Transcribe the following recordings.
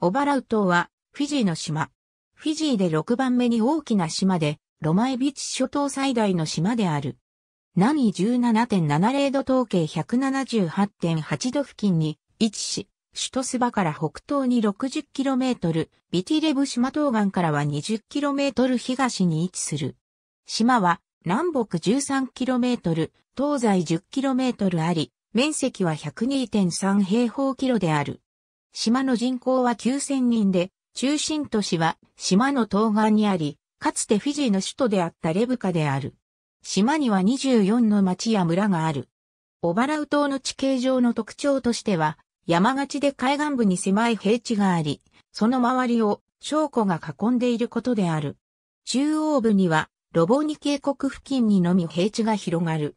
オバラウ島はフィジーの島。フィジーで6番目に大きな島で、ロマエビチ諸島最大の島である。南緯17.70度統計178.8度付近に位置し、首都スバから北東に 60km、ビティレブ島東岸からは 20km 東に位置する。島は南北 13km、東西 10km あり、面積は102.3平方キロである。島の人口は9000人で、中心都市は島の東岸にあり、かつてフィジーの首都であったレブカである。島には24の町や村がある。オバラウ島の地形上の特徴としては、山勝ちで海岸部に狭い平地があり、その周りを証拠が囲んでいることである。中央部には、ロボニ渓谷付近にのみ平地が広がる。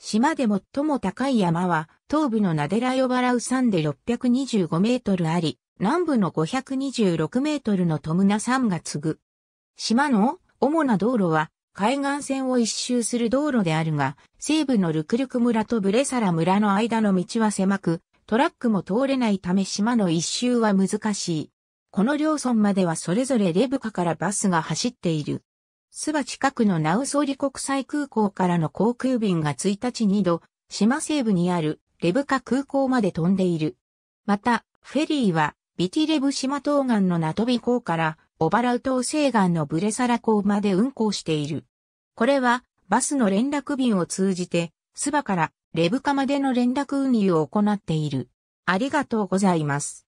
島で最も高い山は、東部のナデラヨバラウ山で625メートルあり、南部の526メートルのトムナ山が継ぐ。島の主な道路は、海岸線を一周する道路であるが、西部のルクルク村とブレサラ村の間の道は狭く、トラックも通れないため島の一周は難しい。この両村まではそれぞれレブカからバスが走っている。スバ近くのナウソリ国際空港からの航空便が1日2度、島西部にあるレブカ空港まで飛んでいる。また、フェリーはビティレブ島東岸のナトビ港からオバラウ島西岸のブレサラ港まで運航している。これはバスの連絡便を通じて、スバからレブカまでの連絡運輸を行っている。ありがとうございます。